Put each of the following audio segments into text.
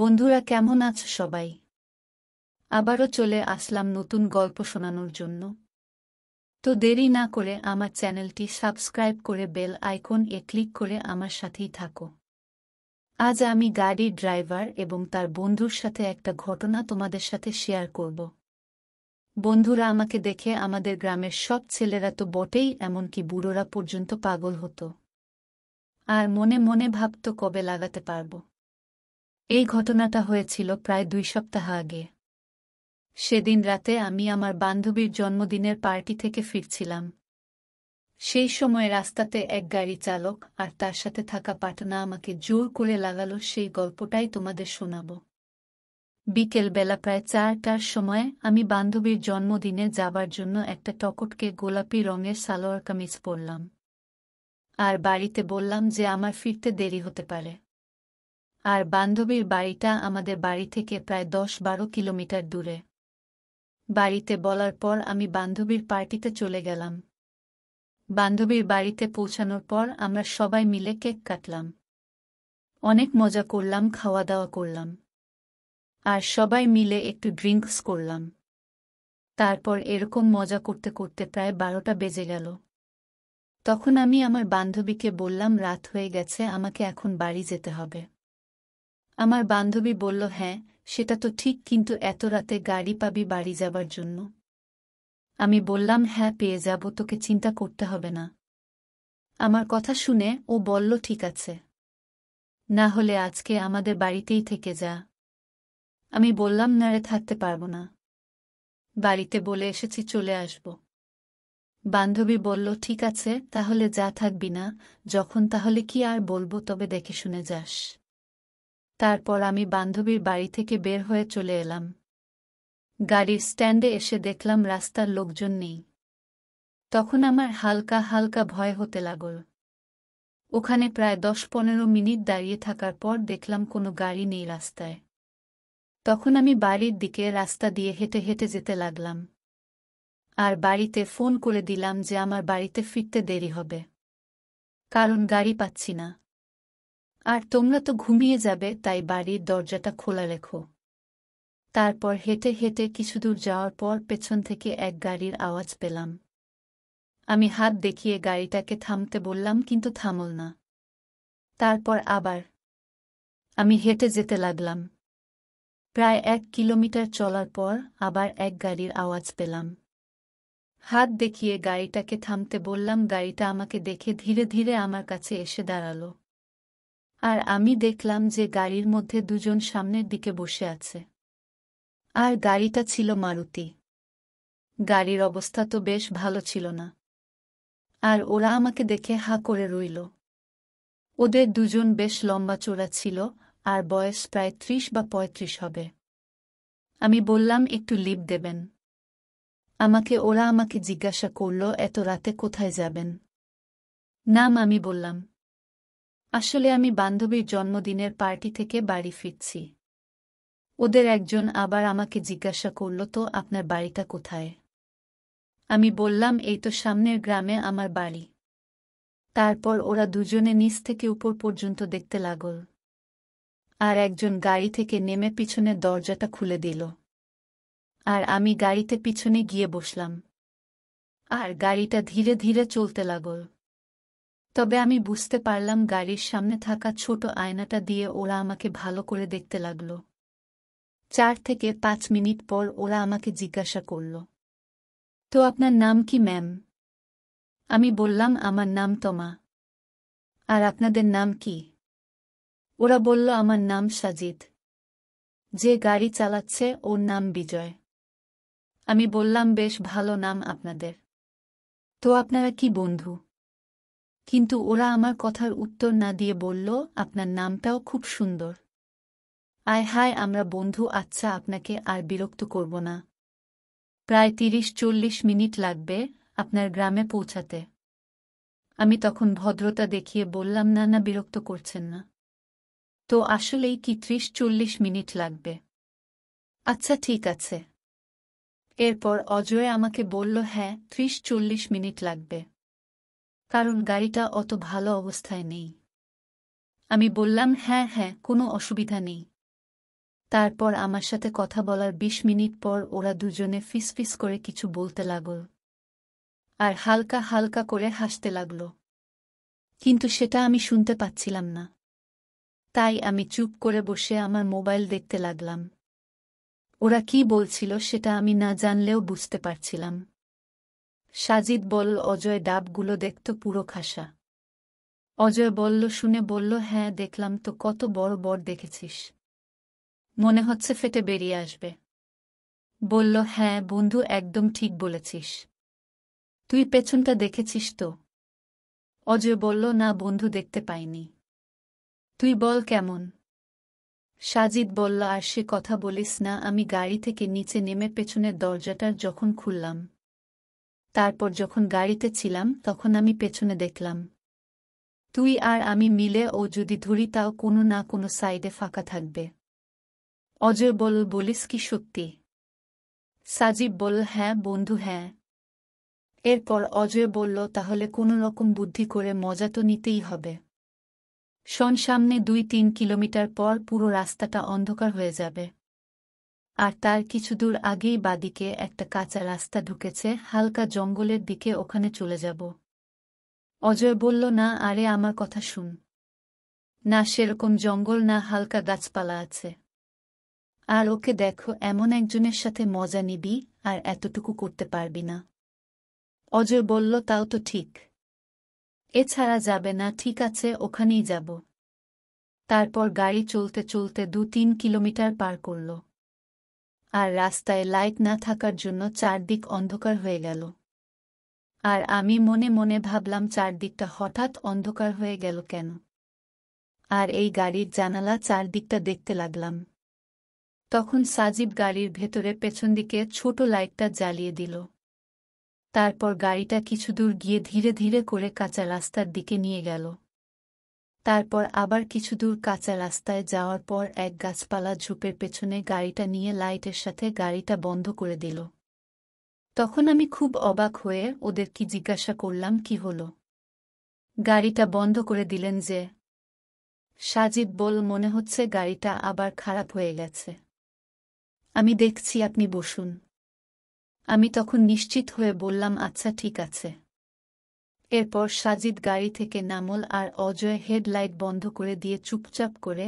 বন্ধুরা কেমন আছো সবাই আবারও চলে আসলাম নতুন গল্প শোনানোর জন্য তো দেরি না করে আমার চ্যানেলটি সাবস্ক্রাইব করে বেল আইকন এ ক্লিক করে আমার সাথেই থাকো আজ আমি গাড়ির ড্রাইভার এবং তার বন্ধুর সাথে একটা ঘটনা তোমাদের সাথে শেয়ার করব বন্ধুরা আমাকে দেখে আমাদের গ্রামের সব ছেলেরা তো বটেই এমনকি বুড়োরা পর্যন্ত পাগল হতো আর মনে মনে ভাবত কবে লাগাতে পারবো এই ঘটনাটা হয়েছিল প্রায় দুই সপ্তাহ আগে সেদিন রাতে আমি আমার বান্ধবীর জন্মদিনের পার্টি থেকে ফিরছিলাম সেই সময় রাস্তাতে এক গাড়ি চালক আর তার সাথে থাকা পাটনা আমাকে জোর করে লাগালো সেই গল্পটাই তোমাদের শোনাব বিকেল বেলা প্রায় চারটার সময় আমি বান্ধবীর জন্মদিনে যাবার জন্য একটা টকটকে গোলাপি রঙের সালোয়ার কামিজ পরলাম আর বাড়িতে বললাম যে আমার ফিরতে দেরি হতে পারে আর বান্ধবীর বাড়িটা আমাদের বাড়ি থেকে প্রায় দশ বারো কিলোমিটার দূরে বাড়িতে বলার পর আমি বান্ধবীর পার্টিতে চলে গেলাম বান্ধবীর বাড়িতে পৌঁছানোর পর আমরা সবাই মিলে কেক কাটলাম অনেক মজা করলাম খাওয়া দাওয়া করলাম আর সবাই মিলে একটু ড্রিঙ্কস করলাম তারপর এরকম মজা করতে করতে প্রায় বারোটা বেজে গেল তখন আমি আমার বান্ধবীকে বললাম রাত হয়ে গেছে আমাকে এখন বাড়ি যেতে হবে আমার বান্ধবী বলল হ্যাঁ সেটা তো ঠিক কিন্তু এত রাতে গাড়ি পাবি বাড়ি যাবার জন্য আমি বললাম হ্যাঁ পেয়ে যাব তোকে চিন্তা করতে হবে না আমার কথা শুনে ও বলল ঠিক আছে না হলে আজকে আমাদের বাড়িতেই থেকে যা আমি বললাম নারে থাকতে পারবো না বাড়িতে বলে এসেছি চলে আসব বান্ধবী বলল ঠিক আছে তাহলে যা থাকবি না যখন তাহলে কি আর বলবো তবে দেখে শুনে যাস তারপর আমি বান্ধবীর বাড়ি থেকে বের হয়ে চলে এলাম গাড়ির স্ট্যান্ডে এসে দেখলাম রাস্তার লোকজন নেই তখন আমার হালকা হালকা ভয় হতে লাগল ওখানে প্রায় দশ পনেরো মিনিট দাঁড়িয়ে থাকার পর দেখলাম কোনো গাড়ি নেই রাস্তায় তখন আমি বাড়ির দিকে রাস্তা দিয়ে হেঁটে হেঁটে যেতে লাগলাম আর বাড়িতে ফোন করে দিলাম যে আমার বাড়িতে ফিরতে দেরি হবে কারণ গাড়ি পাচ্ছি না আর তোমরা তো ঘুমিয়ে যাবে তাই বাড়ির দরজাটা খোলা রেখো তারপর হেঁটে হেঁটে কিছুদূর যাওয়ার পর পেছন থেকে এক গাড়ির আওয়াজ পেলাম আমি হাত দেখিয়ে গাড়িটাকে থামতে বললাম কিন্তু থামল না তারপর আবার আমি হেঁটে যেতে লাগলাম প্রায় এক কিলোমিটার চলার পর আবার এক গাড়ির আওয়াজ পেলাম হাত দেখিয়ে গাড়িটাকে থামতে বললাম গাড়িটা আমাকে দেখে ধীরে ধীরে আমার কাছে এসে দাঁড়ালো আর আমি দেখলাম যে গাড়ির মধ্যে দুজন সামনের দিকে বসে আছে আর গাড়িটা ছিল মারুতি গাড়ির অবস্থা তো বেশ ভালো ছিল না আর ওরা আমাকে দেখে হা করে রইল ওদের দুজন বেশ লম্বা চোরা ছিল আর বয়স প্রায় ত্রিশ বা পঁয়ত্রিশ হবে আমি বললাম একটু লিপ দেবেন আমাকে ওরা আমাকে জিজ্ঞাসা করল এত রাতে কোথায় যাবেন নাম আমি বললাম আসলে আমি বান্ধবীর জন্মদিনের পার্টি থেকে বাড়ি ফিরছি ওদের একজন আবার আমাকে জিজ্ঞাসা করল তো আপনার বাড়িটা কোথায় আমি বললাম এই তো সামনের গ্রামে আমার বাড়ি তারপর ওরা দুজনে নিচ থেকে উপর পর্যন্ত দেখতে লাগল আর একজন গাড়ি থেকে নেমে পিছনে দরজাটা খুলে দিল আর আমি গাড়িতে পিছনে গিয়ে বসলাম আর গাড়িটা ধীরে ধীরে চলতে লাগল তবে আমি বুঝতে পারলাম গাড়ির সামনে থাকা ছোট আয়নাটা দিয়ে ওরা আমাকে ভালো করে দেখতে লাগল চার থেকে পাঁচ মিনিট পর ওরা আমাকে জিজ্ঞাসা করল তো আপনার নাম কি ম্যাম আমি বললাম আমার নাম তমা আর আপনাদের নাম কি ওরা বলল আমার নাম সাজিদ যে গাড়ি চালাচ্ছে ওর নাম বিজয় আমি বললাম বেশ ভালো নাম আপনাদের তো আপনারা কি বন্ধু কিন্তু ওরা আমার কথার উত্তর না দিয়ে বলল আপনার নামটাও খুব সুন্দর আয় হায় আমরা বন্ধু আচ্ছা আপনাকে আর বিরক্ত করব না প্রায় তিরিশ চল্লিশ মিনিট লাগবে আপনার গ্রামে পৌঁছাতে আমি তখন ভদ্রতা দেখিয়ে বললাম না না বিরক্ত করছেন না তো আসলেই কি ত্রিশ চল্লিশ মিনিট লাগবে আচ্ছা ঠিক আছে এরপর অজয় আমাকে বলল হ্যাঁ ত্রিশ চল্লিশ মিনিট লাগবে কারণ গাড়িটা অত ভালো অবস্থায় নেই আমি বললাম হ্যাঁ হ্যাঁ কোনো অসুবিধা নেই তারপর আমার সাথে কথা বলার বিশ মিনিট পর ওরা দুজনে ফিসফিস করে কিছু বলতে লাগল আর হালকা হালকা করে হাসতে লাগল কিন্তু সেটা আমি শুনতে পাচ্ছিলাম না তাই আমি চুপ করে বসে আমার মোবাইল দেখতে লাগলাম ওরা কি বলছিল সেটা আমি না জানলেও বুঝতে পারছিলাম সাজিদ বলল অজয় ডাবগুলো দেখত পুরো খাসা অজয় বলল শুনে বলল হ্যাঁ দেখলাম তো কত বড় বর দেখেছিস মনে হচ্ছে ফেটে বেরিয়ে আসবে বলল হ্যাঁ বন্ধু একদম ঠিক বলেছিস তুই পেছনটা দেখেছিস তো অজয় বলল না বন্ধু দেখতে পাইনি তুই বল কেমন সাজিদ বলল আর সে কথা বলিস না আমি গাড়ি থেকে নিচে নেমে পেছনের দরজাটার যখন খুললাম তারপর যখন গাড়িতে ছিলাম তখন আমি পেছনে দেখলাম তুই আর আমি মিলে ও যদি ধরি তাও কোনো না কোনো সাইডে ফাঁকা থাকবে অজয় বল বলিস কি সত্যি সাজিব বলল হ্যাঁ বন্ধু হ্যাঁ এরপর অজয় বলল তাহলে কোনো রকম বুদ্ধি করে মজা তো নিতেই হবে শন সামনে দুই তিন কিলোমিটার পর পুরো রাস্তাটা অন্ধকার হয়ে যাবে আর তার কিছু দূর আগেই বাদিকে একটা কাঁচা রাস্তা ঢুকেছে হালকা জঙ্গলের দিকে ওখানে চলে যাব অজয় বলল না আরে আমার কথা শুন না সেরকম জঙ্গল না হালকা গাছপালা আছে আর ওকে দেখো এমন একজনের সাথে মজা নিবি আর এতটুকু করতে পারবি না অজয় বলল তাও তো ঠিক এছাড়া যাবে না ঠিক আছে ওখানেই যাব তারপর গাড়ি চলতে চলতে দু তিন কিলোমিটার পার করল আর রাস্তায় লাইট না থাকার জন্য চারদিক অন্ধকার হয়ে গেল আর আমি মনে মনে ভাবলাম চারদিকটা হঠাৎ অন্ধকার হয়ে গেল কেন আর এই গাড়ির জানালা চারদিকটা দেখতে লাগলাম তখন সাজিব গাড়ির ভেতরে পেছন দিকে ছোট লাইটটা জ্বালিয়ে দিল তারপর গাড়িটা কিছু দূর গিয়ে ধীরে ধীরে করে কাঁচা রাস্তার দিকে নিয়ে গেল তারপর আবার কিছু দূর কাঁচা রাস্তায় যাওয়ার পর এক গাছপালা ঝুপের পেছনে গাড়িটা নিয়ে লাইটের সাথে গাড়িটা বন্ধ করে দিল তখন আমি খুব অবাক হয়ে ওদের কি জিজ্ঞাসা করলাম কি হল গাড়িটা বন্ধ করে দিলেন যে সাজিব বল মনে হচ্ছে গাড়িটা আবার খারাপ হয়ে গেছে আমি দেখছি আপনি বসুন আমি তখন নিশ্চিত হয়ে বললাম আচ্ছা ঠিক আছে এরপর সাজিদ গাড়ি থেকে নামল আর অজয় হেডলাইট বন্ধ করে দিয়ে চুপচাপ করে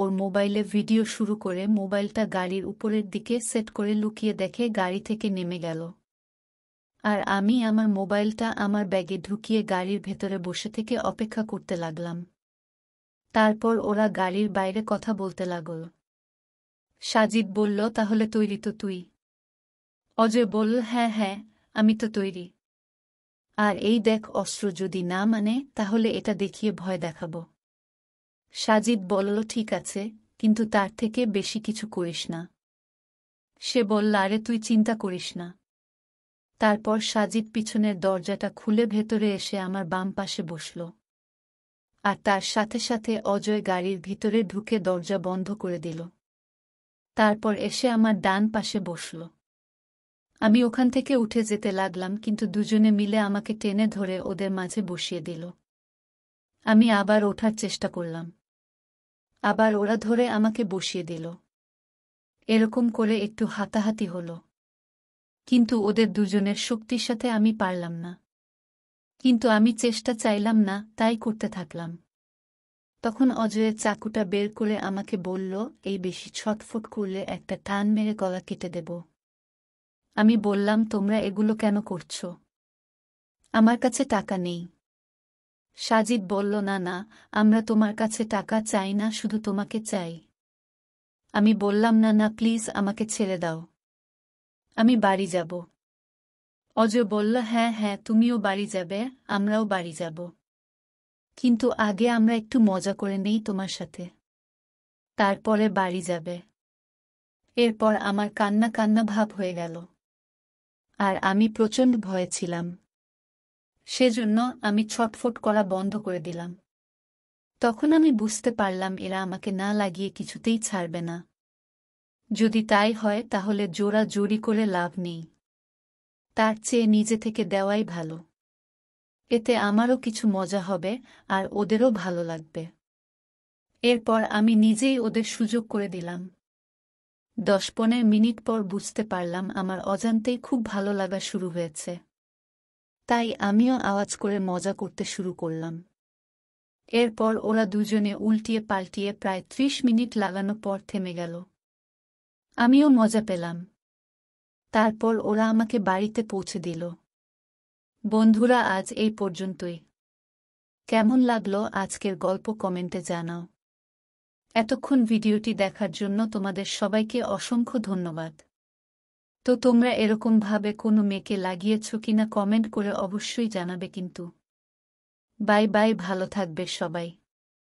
ওর মোবাইলে ভিডিও শুরু করে মোবাইলটা গাড়ির উপরের দিকে সেট করে লুকিয়ে দেখে গাড়ি থেকে নেমে গেল আর আমি আমার মোবাইলটা আমার ব্যাগে ঢুকিয়ে গাড়ির ভেতরে বসে থেকে অপেক্ষা করতে লাগলাম তারপর ওরা গাড়ির বাইরে কথা বলতে লাগল সাজিদ বলল তাহলে তৈরি তো তুই অজয় বলল হ্যাঁ হ্যাঁ আমি তো তৈরি আর এই দেখ অস্ত্র যদি না মানে তাহলে এটা দেখিয়ে ভয় দেখাব সাজিদ বলল ঠিক আছে কিন্তু তার থেকে বেশি কিছু করিস না সে বলল আরে তুই চিন্তা করিস না তারপর সাজিদ পিছনের দরজাটা খুলে ভেতরে এসে আমার বাম পাশে বসল আর তার সাথে সাথে অজয় গাড়ির ভিতরে ঢুকে দরজা বন্ধ করে দিল তারপর এসে আমার ডান পাশে বসল আমি ওখান থেকে উঠে যেতে লাগলাম কিন্তু দুজনে মিলে আমাকে টেনে ধরে ওদের মাঝে বসিয়ে দিল আমি আবার ওঠার চেষ্টা করলাম আবার ওরা ধরে আমাকে বসিয়ে দিল এরকম করে একটু হাতাহাতি হল কিন্তু ওদের দুজনের শক্তির সাথে আমি পারলাম না কিন্তু আমি চেষ্টা চাইলাম না তাই করতে থাকলাম তখন অজয়ের চাকুটা বের করে আমাকে বলল এই বেশি ছটফট করলে একটা টান মেরে গলা কেটে দেব আমি বললাম তোমরা এগুলো কেন করছ আমার কাছে টাকা নেই সাজিদ বলল না না আমরা তোমার কাছে টাকা চাই না শুধু তোমাকে চাই আমি বললাম না না প্লিজ আমাকে ছেড়ে দাও আমি বাড়ি যাব অজয় বলল হ্যাঁ হ্যাঁ তুমিও বাড়ি যাবে আমরাও বাড়ি যাব কিন্তু আগে আমরা একটু মজা করে নেই তোমার সাথে তারপরে বাড়ি যাবে এরপর আমার কান্না কান্না ভাব হয়ে গেল আর আমি প্রচণ্ড ভয়ে ছিলাম সেজন্য আমি ছটফট করা বন্ধ করে দিলাম তখন আমি বুঝতে পারলাম এরা আমাকে না লাগিয়ে কিছুতেই ছাড়বে না যদি তাই হয় তাহলে জোড়া জোরি করে লাভ নেই তার চেয়ে নিজে থেকে দেওয়াই ভালো এতে আমারও কিছু মজা হবে আর ওদেরও ভালো লাগবে এরপর আমি নিজেই ওদের সুযোগ করে দিলাম দশ পনের মিনিট পর বুঝতে পারলাম আমার অজান্তেই খুব ভালো লাগা শুরু হয়েছে তাই আমিও আওয়াজ করে মজা করতে শুরু করলাম এরপর ওরা দুজনে উল্টিয়ে পাল্টিয়ে প্রায় ত্রিশ মিনিট লাগানো পর থেমে গেল আমিও মজা পেলাম তারপর ওরা আমাকে বাড়িতে পৌঁছে দিল বন্ধুরা আজ এই পর্যন্তই কেমন লাগলো আজকের গল্প কমেন্টে জানাও এতক্ষণ ভিডিওটি দেখার জন্য তোমাদের সবাইকে অসংখ্য ধন্যবাদ তো তোমরা এরকমভাবে কোনো মেয়েকে লাগিয়েছ কিনা কমেন্ট করে অবশ্যই জানাবে কিন্তু বাই বাই ভালো থাকবে সবাই